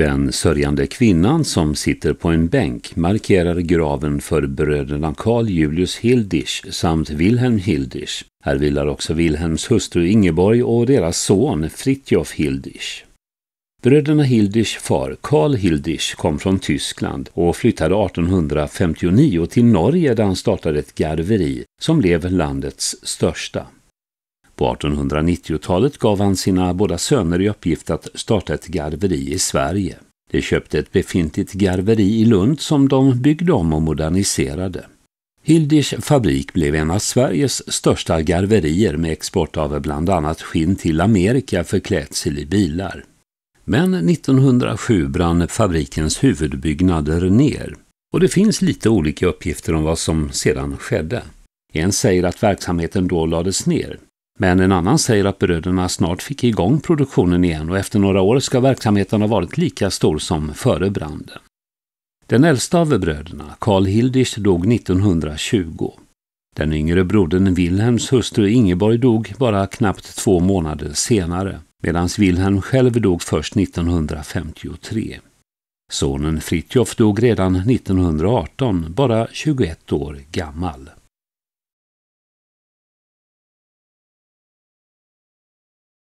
Den sörjande kvinnan som sitter på en bänk markerar graven för bröderna Carl Julius Hildisch samt Wilhelm Hildisch. Här vilar också Wilhelms hustru Ingeborg och deras son Fritjof Hildisch. Bröderna Hildisch far, Karl Hildisch kom från Tyskland och flyttade 1859 till Norge där han startade ett garveri som blev landets största. På 1890-talet gav han sina båda söner i uppgift att starta ett garveri i Sverige. De köpte ett befintligt garveri i Lund som de byggde om och moderniserade. Hilders fabrik blev en av Sveriges största garverier med export av bland annat skinn till Amerika för klädsel i bilar. Men 1907 brann fabrikens huvudbyggnader ner och det finns lite olika uppgifter om vad som sedan skedde. En säger att verksamheten då lades ner. Men en annan säger att bröderna snart fick igång produktionen igen och efter några år ska verksamheten ha varit lika stor som före branden. Den äldsta av bröderna, Karl Hildisch, dog 1920. Den yngre brodern Wilhelms hustru Ingeborg dog bara knappt två månader senare, medan Wilhelm själv dog först 1953. Sonen Fritjof dog redan 1918, bara 21 år gammal.